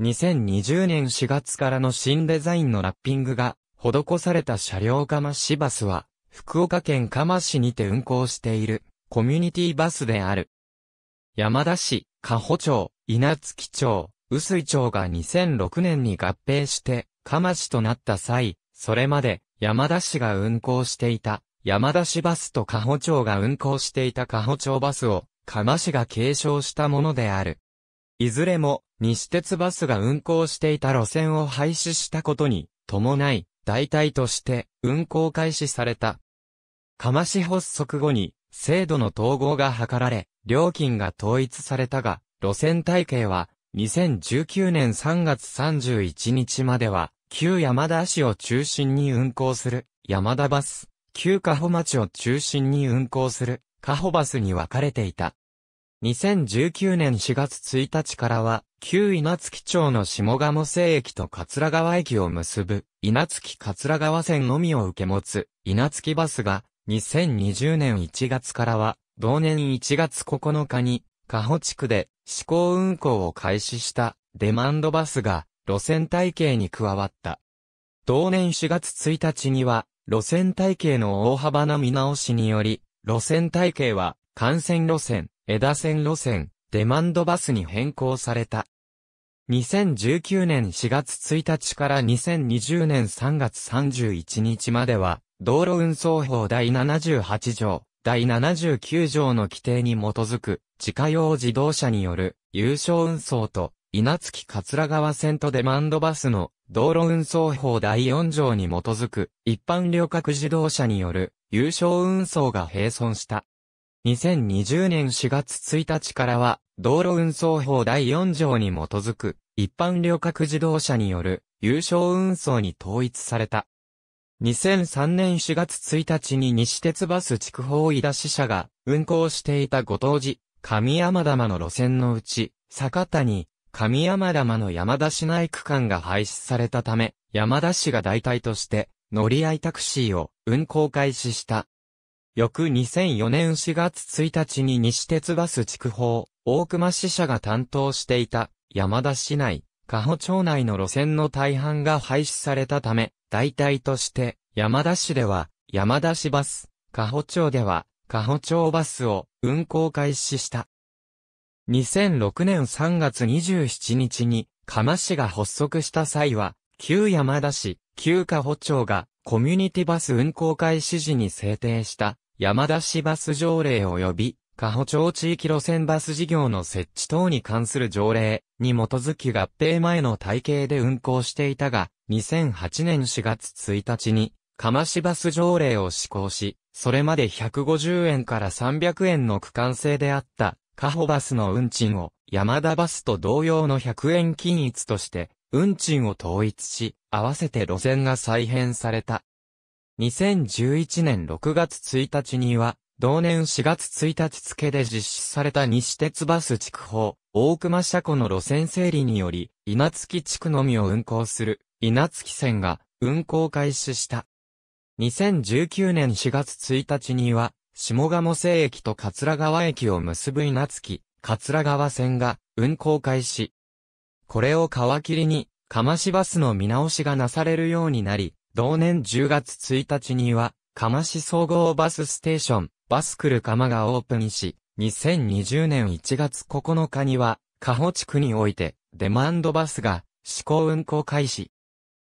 2020年4月からの新デザインのラッピングが施された車両釜市バスは、福岡県釜市にて運行しているコミュニティバスである。山田市、加穂町、稲月町、薄井町が2006年に合併して釜市となった際、それまで山田市が運行していた山田市バスと加穂町が運行していた加穂町バスを釜市が継承したものである。いずれも西鉄バスが運行していた路線を廃止したことに伴い、代替として運行開始された。釜市発足後に制度の統合が図られ、料金が統一されたが、路線体系は2019年3月31日までは、旧山田市を中心に運行する山田バス、旧加穂町を中心に運行する加穂バスに分かれていた。2019年4月1日からは、旧稲月町の下鴨西駅と桂川駅を結ぶ、稲月桂川線のみを受け持つ、稲月バスが、2020年1月からは、同年1月9日に、加保地区で、試行運行を開始した、デマンドバスが、路線体系に加わった。同年4月1日には、路線体系の大幅な見直しにより、路線体系は、幹線路線、枝線路線、デマンドバスに変更された。2019年4月1日から2020年3月31日までは、道路運送法第78条、第79条の規定に基づく、自家用自動車による、有償運送と、稲月桂川線とデマンドバスの、道路運送法第4条に基づく、一般旅客自動車による、有償運送が並存した。2020年4月1日からは、道路運送法第4条に基づく、一般旅客自動車による、有償運送に統一された。2003年4月1日に西鉄バス筑豊伊田支社が運行していたご当時、上山玉の路線のうち、坂谷、上山玉の山田市内区間が廃止されたため、山田市が代替として乗り合いタクシーを運行開始した。翌2004年4月1日に西鉄バス区法、大熊支社が担当していた山田市内、加穂町内の路線の大半が廃止されたため、代替として山田市では山田市バス、加穂町では加穂町バスを運行開始した。2006年3月27日に、釜市が発足した際は、旧山田市、旧加穂町がコミュニティバス運行開始時に制定した山田市バス条例及び、加保町地域路線バス事業の設置等に関する条例に基づき合併前の体系で運行していたが、2008年4月1日に、釜市バス条例を施行し、それまで150円から300円の区間制であった、加保バスの運賃を、山田バスと同様の100円均一として、運賃を統一し、合わせて路線が再編された。2011年6月1日には、同年4月1日付で実施された西鉄バス筑法、大熊車庫の路線整理により、稲月地区のみを運行する、稲月線が運行開始した。2019年4月1日には、下鴨瀬駅と桂川駅を結ぶ稲月、桂川線が運行開始。これを皮切りに、釜しバスの見直しがなされるようになり、同年10月1日には、釜市総合バスステーション、バスクル釜がオープンし、2020年1月9日には、加保地区において、デマンドバスが、試行運行開始。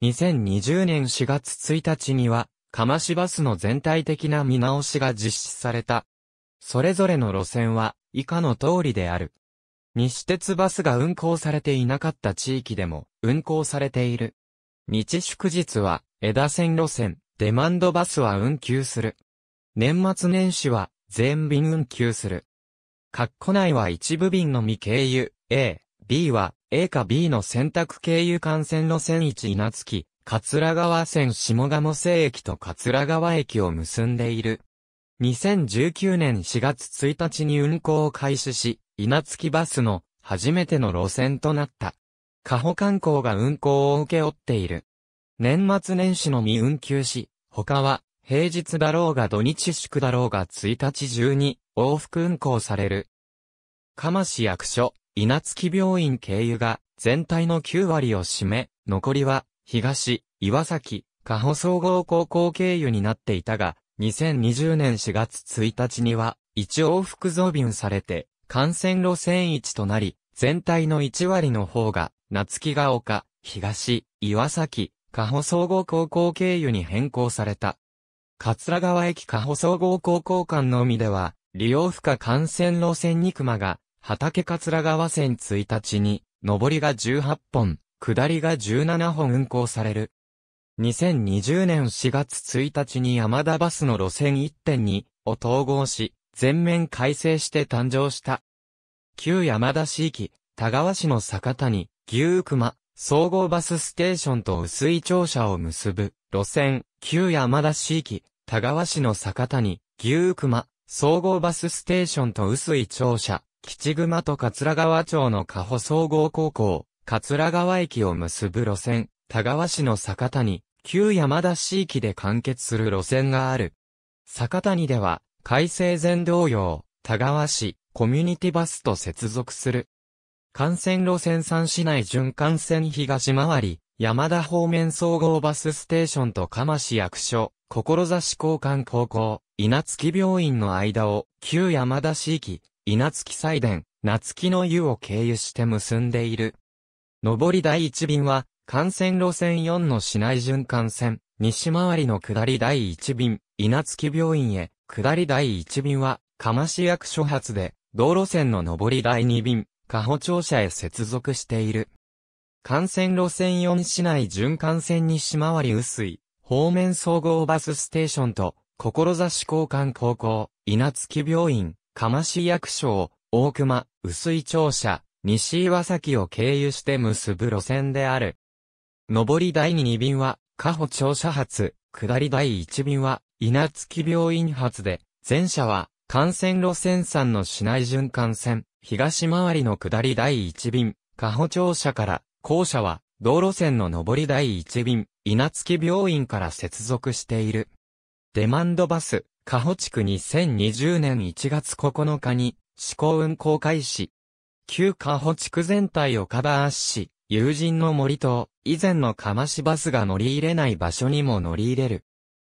2020年4月1日には、釜市バスの全体的な見直しが実施された。それぞれの路線は、以下の通りである。西鉄バスが運行されていなかった地域でも運行されている。日祝日は枝線路線、デマンドバスは運休する。年末年始は全便運休する。括弧内は一部便のみ経由 A、B は A か B の選択経由幹線路線1稲月、桂川線下鴨瀬駅と桂川駅を結んでいる。2019年4月1日に運行を開始し、稲月バスの初めての路線となった。加保観光が運行を請け負っている。年末年始のみ運休し、他は平日だろうが土日祝だろうが1日中に往復運行される。釜市役所、稲月病院経由が全体の9割を占め、残りは東、岩崎、加保総合高校経由になっていたが、2020年4月1日には1往復増便されて、幹線路線1となり、全体の1割の方が、夏木が丘、東、岩崎、加保総合高校経由に変更された。桂川駅加保総合高校間のみでは、利用負荷幹線路線に熊が、畑桂川線1日に、上りが18本、下りが17本運行される。2020年4月1日に山田バスの路線1.2を統合し、全面改正して誕生した。旧山田市域、田川市の坂谷、牛熊、総合バスステーションと薄い庁舎を結ぶ、路線、旧山田市域、田川市の坂谷、牛熊、総合バスステーションと薄い庁舎、吉熊と桂川町の加保総合高校、桂川駅を結ぶ路線、田川市の坂谷、旧山田市域で完結する路線がある。坂谷では、改正前同様、田川市、コミュニティバスと接続する。幹線路線3市内循環線東回り、山田方面総合バスステーションと釜市役所、志交換高校、稲月病院の間を、旧山田市域、稲月祭殿、夏木の湯を経由して結んでいる。上り第1便は、幹線路線4の市内循環線、西回りの下り第1便、稲月病院へ、下り第1便は、釜市役所発で、道路線の上り第2便、加保庁舎へ接続している。幹線路線4市内循環線西回り薄い、方面総合バスステーションと、志交換高校、稲月病院、釜市役所を、大熊、薄い庁舎、西岩崎を経由して結ぶ路線である。上り第2便は、加保庁舎発、下り第1便は、稲月病院発で、前者は、幹線路線産の市内循環線、東回りの下り第1便、加保庁舎から、後者は、道路線の上り第1便、稲月病院から接続している。デマンドバス、加保地区2020年1月9日に、試行運行開始。旧加保地区全体をカバーし、友人の森と、以前のかましバスが乗り入れない場所にも乗り入れる。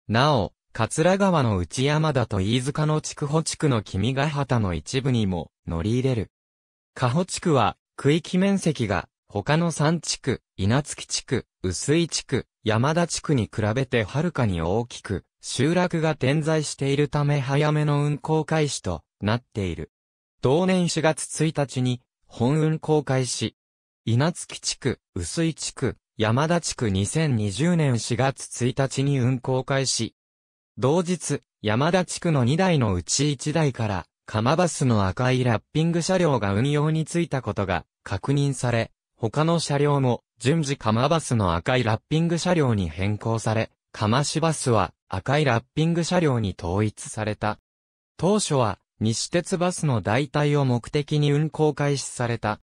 なお、桂川の内山田と飯塚の筑穂地区の君ヶ畑の一部にも乗り入れる。加穂地区は、区域面積が、他の3地区、稲月地区、薄井地区、山田地区に比べてはるかに大きく、集落が点在しているため早めの運行開始となっている。同年4月1日に、本運行開始。稲月地区、薄井地区、山田地区2020年4月1日に運行開始。同日、山田地区の2台のうち1台から、釜バスの赤いラッピング車両が運用についたことが確認され、他の車両も順次釜バスの赤いラッピング車両に変更され、釜市バスは赤いラッピング車両に統一された。当初は西鉄バスの代替を目的に運行開始された。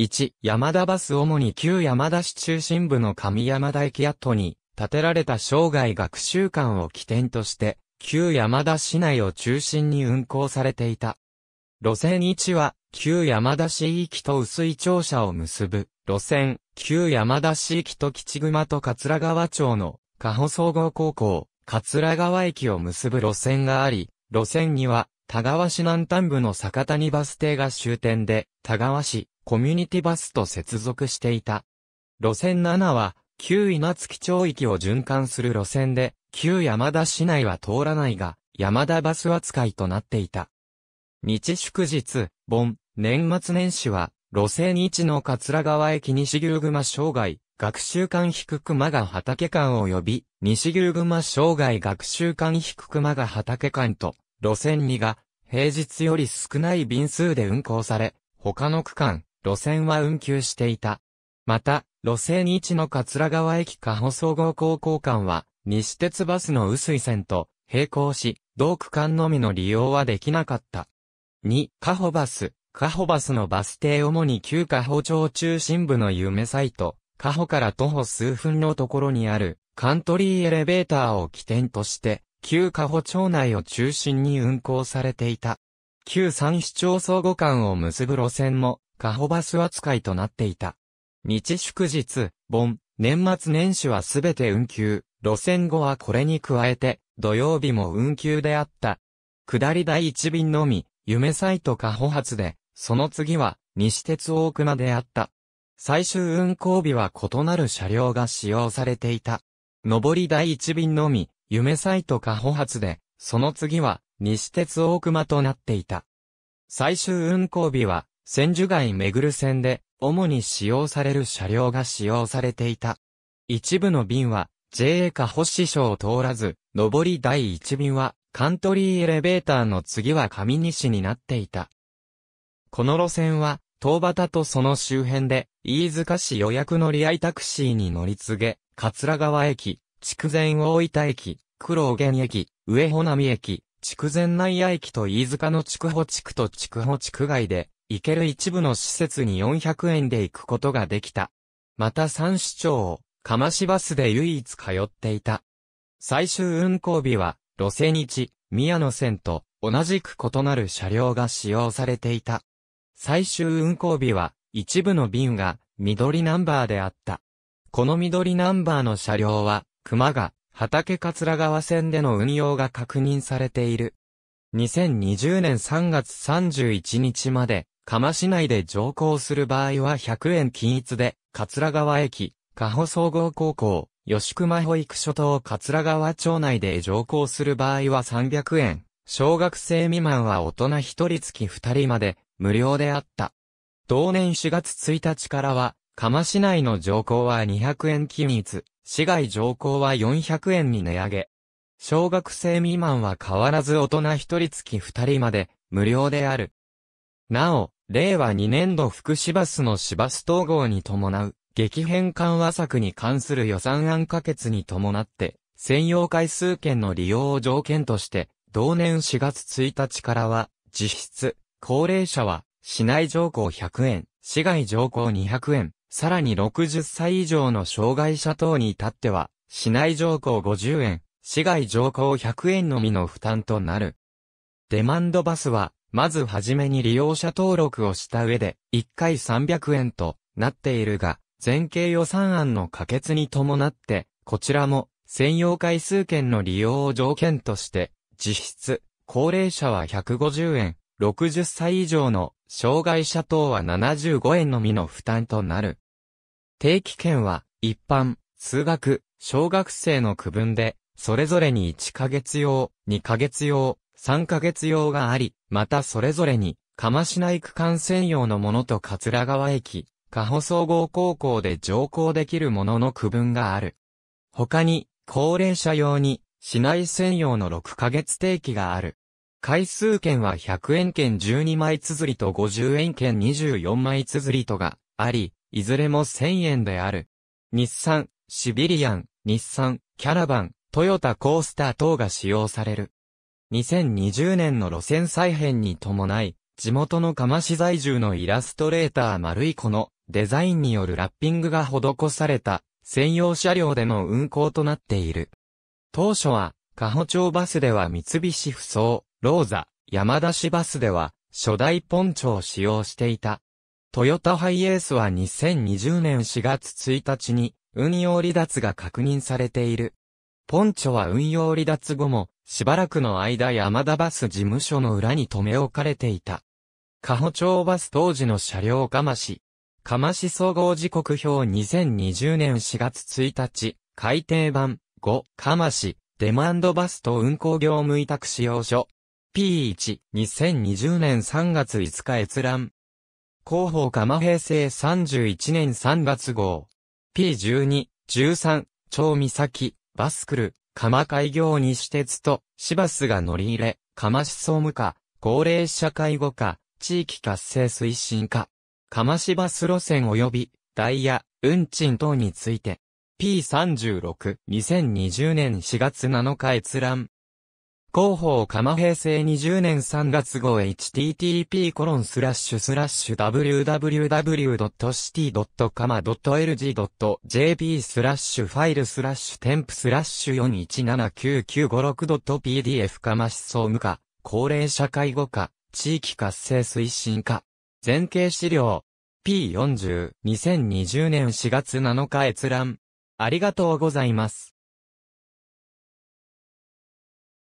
1、山田バス主に旧山田市中心部の上山田駅跡に建てられた生涯学習館を起点として、旧山田市内を中心に運行されていた。路線1は、旧山田市域と薄い庁舎を結ぶ、路線、旧山田市域と吉熊と桂川町の、加保総合高校、桂川駅を結ぶ路線があり、路線には、田川市南端部の坂谷バス停が終点で、田川市、コミュニティバスと接続していた。路線7は、旧稲月町域を循環する路線で、旧山田市内は通らないが、山田バス扱いとなっていた。日祝日、盆、年末年始は、路線1の桂川駅西牛熊障害、学習館低熊が畑館及び、西牛熊障害学習館低熊が畑館と、路線2が、平日より少ない便数で運行され、他の区間、路線は運休していた。また、路線1の桂川駅加保総合高校間は、西鉄バスの薄い線と並行し、同区間のみの利用はできなかった。2、加保バス。加保バスのバス停主に旧加保町中心部の夢サイト、加保から徒歩数分のところにあるカントリーエレベーターを起点として、旧加保町内を中心に運行されていた。旧三市町相互間を結ぶ路線も、加保バス扱いとなっていた。日祝日、盆、年末年始はすべて運休、路線後はこれに加えて、土曜日も運休であった。下り第一便のみ、夢サイトか歩発で、その次は、西鉄大熊であった。最終運行日は異なる車両が使用されていた。上り第一便のみ、夢サイトか歩発で、その次は、西鉄大熊となっていた。最終運行日は、千住街巡る線で、主に使用される車両が使用されていた。一部の便は JA か星賞を通らず、上り第一便はカントリーエレベーターの次は上西になっていた。この路線は、東端とその周辺で、飯塚市予約乗り合いタクシーに乗り継げ、桂川駅、筑前大分駅、黒源駅、上穂波駅、筑前内野駅と飯塚の筑穂地区と筑穂地区外で、行ける一部の施設に400円で行くことができた。また三市町を、釜市バスで唯一通っていた。最終運行日は、路線日、宮野線と同じく異なる車両が使用されていた。最終運行日は、一部の便が緑ナンバーであった。この緑ナンバーの車両は、熊が畑桂川線での運用が確認されている。2020年3月31日まで、鎌市内で乗降する場合は100円均一で、桂川駅、加保総合高校、吉熊保育所等桂川町内で乗降する場合は300円。小学生未満は大人1人月2人まで、無料であった。同年4月1日からは、鎌市内の乗降は200円均一、市外乗降は400円に値上げ。小学生未満は変わらず大人1人月2人まで、無料である。なお、令和2年度福市バスの市バス統合に伴う、激変緩和策に関する予算案可決に伴って、専用回数券の利用を条件として、同年4月1日からは、実質、高齢者は、市内乗降100円、市外乗降200円、さらに60歳以上の障害者等に至っては、市内乗降50円、市外乗降100円のみの負担となる。デマンドバスは、まずはじめに利用者登録をした上で、1回300円となっているが、前景予算案の可決に伴って、こちらも、専用回数券の利用を条件として、実質、高齢者は150円、60歳以上の障害者等は75円のみの負担となる。定期券は、一般、数学、小学生の区分で、それぞれに1ヶ月用、2ヶ月用、3ヶ月用があり、またそれぞれに、釜市内区間専用のものと桂川駅、加保総合高校で乗降できるものの区分がある。他に、高齢者用に、市内専用の6ヶ月定期がある。回数券は100円券12枚綴りと50円券24枚綴りとがあり、いずれも1000円である。日産、シビリアン、日産、キャラバン、トヨタコースター等が使用される。2020年の路線再編に伴い、地元の釜市在住のイラストレーター丸い子のデザインによるラッピングが施された専用車両での運行となっている。当初は、加保町バスでは三菱不走、ローザ、山田市バスでは初代ポンチョを使用していた。トヨタハイエースは2020年4月1日に運用離脱が確認されている。ポンチョは運用離脱後も、しばらくの間山田バス事務所の裏に留め置かれていた。カホ町バス当時の車両釜市。釜市総合時刻表2020年4月1日、改訂版5、釜市、デマンドバスと運行業務委託使用書。P1、2020年3月5日閲覧。広報釜平成31年3月号。P12、13、町三崎、バスクル、鎌開業に西鉄と、市バスが乗り入れ、鎌市総務課、高齢者介護課、地域活性推進課、鎌市バス路線及び、ダイヤ、運賃等について、P36、2020年4月7日閲覧。広報釜平成20年3月号 http コロンスラッシュスラッシュ www.city.kama.lg.jp スラッシュファイルスラッシュ添付スラッシュ4 1 7 9 9 5 6 p d f 釜思想無課、高齢社会語化、地域活性推進課。前景資料。P40、2020年4月7日閲覧。ありがとうございます。